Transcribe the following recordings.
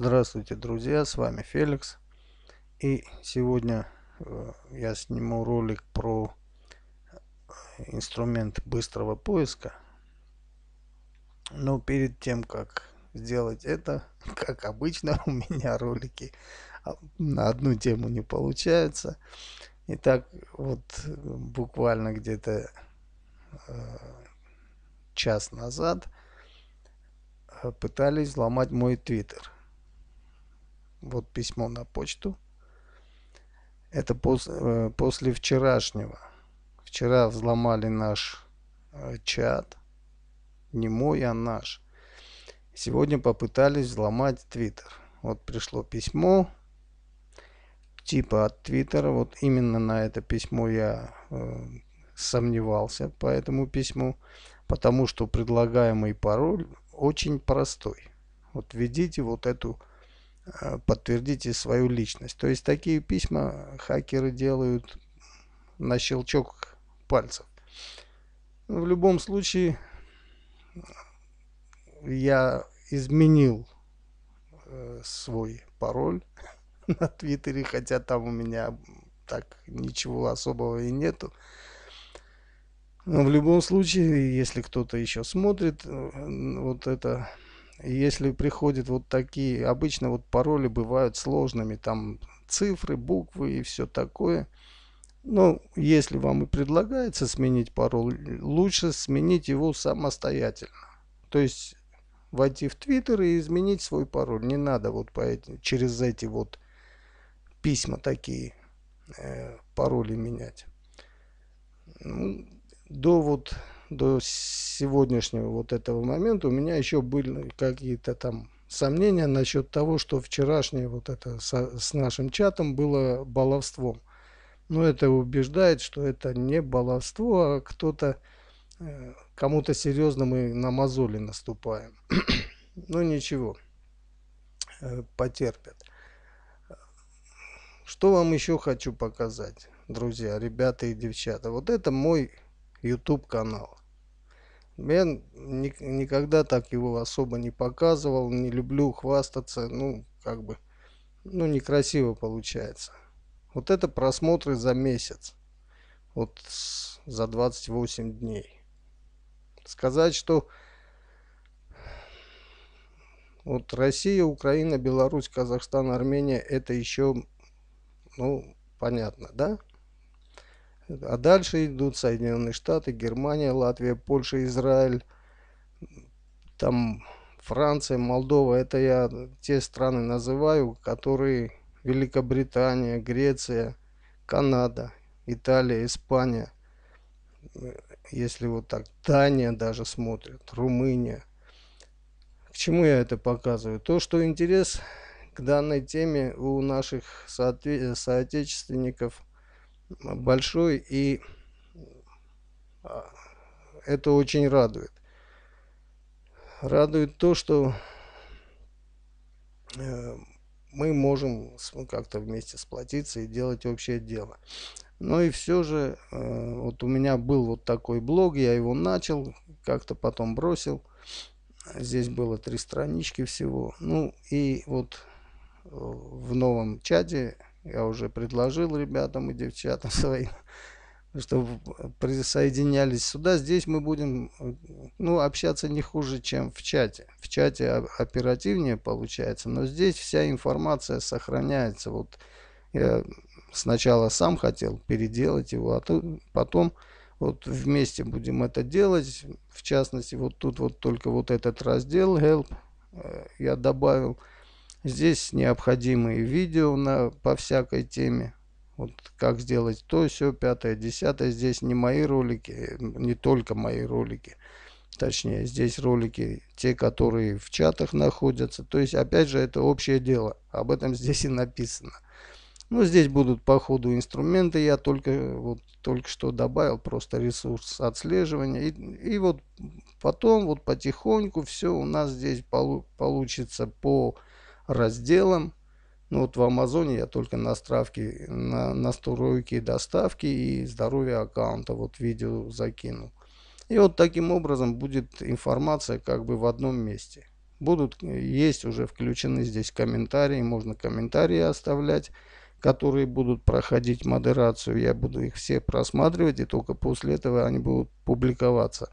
Здравствуйте, друзья! С вами Феликс. И сегодня э, я сниму ролик про э, инструмент быстрого поиска. Но перед тем, как сделать это, как обычно, у меня ролики а, на одну тему не получаются. И так вот э, буквально где-то час назад пытались взломать мой твиттер. Вот письмо на почту. Это после, э, после вчерашнего. Вчера взломали наш э, чат. Не мой, а наш. Сегодня попытались взломать Твиттер. Вот пришло письмо типа от Твиттера. Вот именно на это письмо я э, сомневался по этому письму, потому что предлагаемый пароль очень простой. Вот введите вот эту Э, подтвердите свою личность. То есть такие письма хакеры делают на щелчок пальцев. В любом случае я изменил э, свой пароль на Твиттере, хотя там у меня так ничего особого и нету. Но в любом случае, если кто-то еще смотрит, э, вот это и если приходят вот такие, обычно вот пароли бывают сложными, там цифры, буквы и все такое. Но если вам и предлагается сменить пароль, лучше сменить его самостоятельно. То есть войти в Твиттер и изменить свой пароль. Не надо вот по эти, через эти вот письма такие э, пароли менять. Ну, до вот до сегодняшнего вот этого момента у меня еще были какие-то там сомнения насчет того, что вчерашнее вот это со, с нашим чатом было баловством. Но это убеждает, что это не баловство, а кто-то э, кому-то серьезно мы на мозоли наступаем. Но ничего, э, потерпят. Что вам еще хочу показать, друзья, ребята и девчата? Вот это мой YouTube канал. Я ни, никогда так его особо не показывал, не люблю хвастаться, ну, как бы, ну, некрасиво получается. Вот это просмотры за месяц, вот за 28 дней. Сказать, что вот Россия, Украина, Беларусь, Казахстан, Армения, это еще, ну, понятно, да? А дальше идут Соединенные Штаты, Германия, Латвия, Польша, Израиль, там Франция, Молдова. Это я те страны называю, которые Великобритания, Греция, Канада, Италия, Испания. Если вот так, Дания даже смотрит, Румыния. К чему я это показываю? То, что интерес к данной теме у наших соотечественников – большой, и а, это очень радует. Радует то, что э, мы можем ну, как-то вместе сплотиться и делать общее дело. Но и все же, э, вот у меня был вот такой блог, я его начал, как-то потом бросил. Здесь было три странички всего. Ну и вот э, в новом чате я уже предложил ребятам и девчатам своим, чтобы э, присоединялись сюда. Здесь мы будем э, ну, общаться не хуже, чем в чате. В чате оперативнее получается, но здесь вся информация сохраняется. Вот я сначала сам хотел переделать его, а то, потом вот вместе будем это делать. В частности, вот тут вот только вот этот раздел Help э, я добавил. Здесь необходимые видео на, по всякой теме. Вот как сделать то, все, пятое, десятое. Здесь не мои ролики, не только мои ролики. Точнее, здесь ролики, те, которые в чатах находятся. То есть, опять же, это общее дело. Об этом здесь и написано. Ну, здесь будут по ходу инструменты. Я только, вот, только что добавил просто ресурс отслеживания. И, и вот потом, вот потихоньку все у нас здесь полу получится по разделом. Ну вот в Амазоне я только настройки, на, настройки доставки и здоровье аккаунта вот видео закинул. И вот таким образом будет информация как бы в одном месте. Будут, есть уже включены здесь комментарии, можно комментарии оставлять, которые будут проходить модерацию. Я буду их все просматривать и только после этого они будут публиковаться.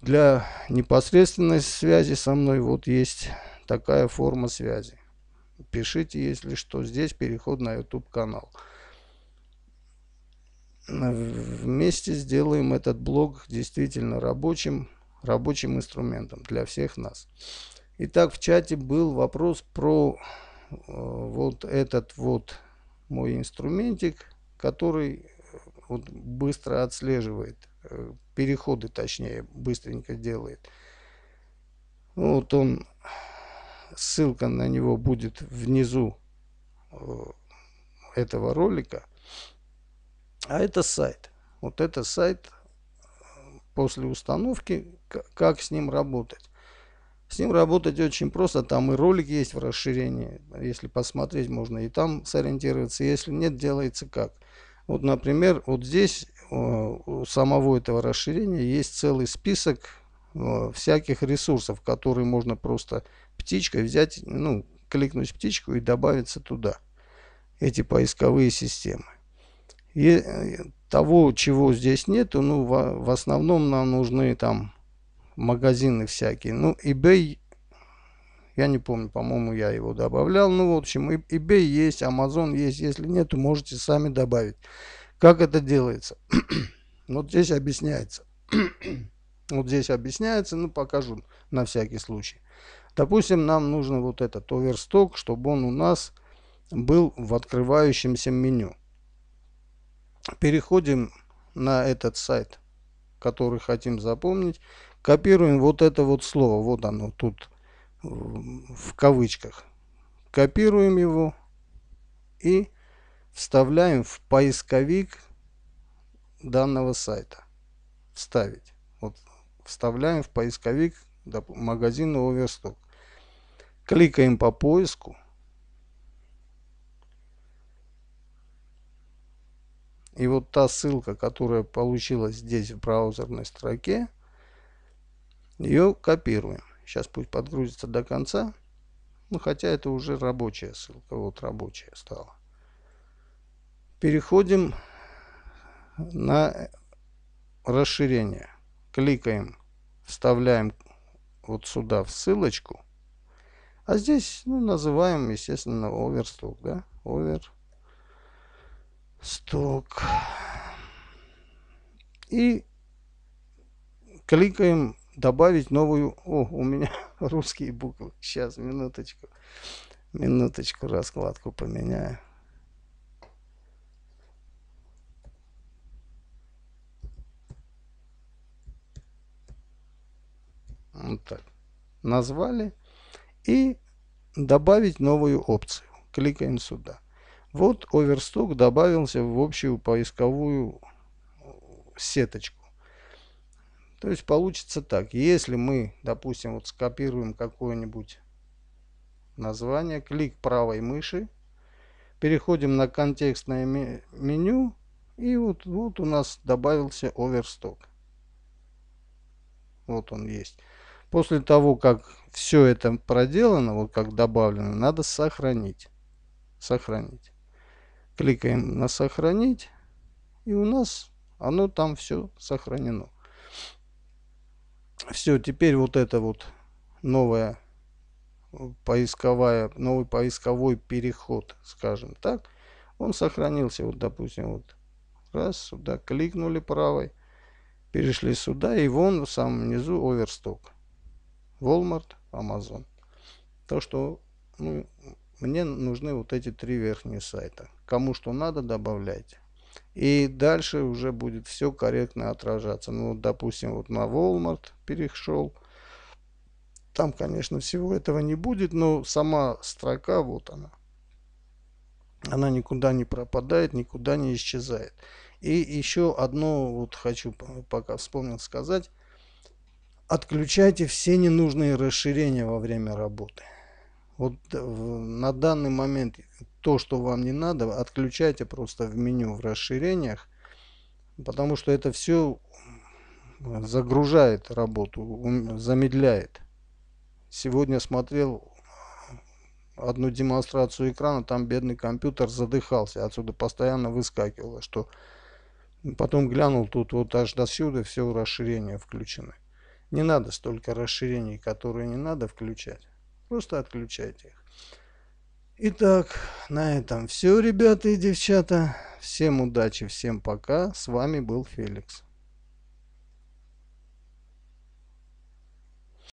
Для непосредственной связи со мной вот есть такая форма связи. Пишите, если что. Здесь переход на YouTube канал. Вместе сделаем этот блог действительно рабочим, рабочим инструментом для всех нас. Итак, в чате был вопрос про э, вот этот вот мой инструментик, который э, вот, быстро отслеживает, э, переходы точнее быстренько делает. Ну, вот он Ссылка на него будет внизу э, этого ролика. А это сайт. Вот это сайт э, после установки, как с ним работать. С ним работать очень просто. Там и ролик есть в расширении. Если посмотреть, можно и там сориентироваться. Если нет, делается как. Вот, например, вот здесь э, у самого этого расширения есть целый список Э, всяких ресурсов, которые можно просто птичкой взять, ну, кликнуть птичку и добавиться туда. Эти поисковые системы. И э, того, чего здесь нету, ну, в, основном нам нужны там магазины всякие. Ну, eBay, я не помню, по-моему, я его добавлял. Ну, в общем, eBay есть, Amazon есть. Если нету, можете сами добавить. Как это делается? вот здесь объясняется. Вот здесь объясняется, ну покажу на всякий случай. Допустим, нам нужно вот этот оверсток, чтобы он у нас был в открывающемся меню. Переходим на этот сайт, который хотим запомнить. Копируем вот это вот слово. Вот оно тут в кавычках. Копируем его и вставляем в поисковик данного сайта. Вставить. Вставляем в поисковик магазин Overstock. Кликаем по поиску. И вот та ссылка, которая получилась здесь в браузерной строке, ее копируем. Сейчас пусть подгрузится до конца. Ну, хотя это уже рабочая ссылка. Вот рабочая стала. Переходим на расширение кликаем, вставляем вот сюда в ссылочку. А здесь ну, называем, естественно, overstock, да? Overstock. И кликаем добавить новую... О, у меня русские буквы. Сейчас, минуточку. Минуточку, раскладку поменяю. вот так, назвали и добавить новую опцию. Кликаем сюда. Вот оверсток добавился в общую поисковую сеточку. То есть получится так. Если мы, допустим, вот скопируем какое-нибудь название, клик правой мыши, переходим на контекстное меню, и вот, вот у нас добавился оверсток. Вот он есть. После того, как все это проделано, вот как добавлено, надо сохранить. Сохранить. Кликаем на сохранить. И у нас оно там все сохранено. Все, теперь вот это вот новая э, поисковая, новый поисковой переход, скажем так. Он сохранился, вот допустим, вот раз сюда кликнули правой, перешли сюда и вон в самом низу оверсток. Walmart, Amazon. То что ну, мне нужны вот эти три верхние сайта. Кому что надо, добавляйте. И дальше уже будет все корректно отражаться. Ну, допустим, вот на Walmart перешел. Там, конечно, всего этого не будет, но сама строка, вот она. Она никуда не пропадает, никуда не исчезает. И еще одно вот хочу пока вспомнил сказать отключайте все ненужные расширения во время работы. Вот э, на данный момент то, что вам не надо, отключайте просто в меню в расширениях, потому что это все загружает работу, замедляет. Сегодня смотрел э, одну демонстрацию экрана, там бедный компьютер задыхался, отсюда постоянно выскакивало, что потом глянул, тут вот аж до сюда все расширения включены. Не надо столько расширений, которые не надо включать. Просто отключайте их. Итак, на этом все, ребята и девчата. Всем удачи, всем пока. С вами был Феликс.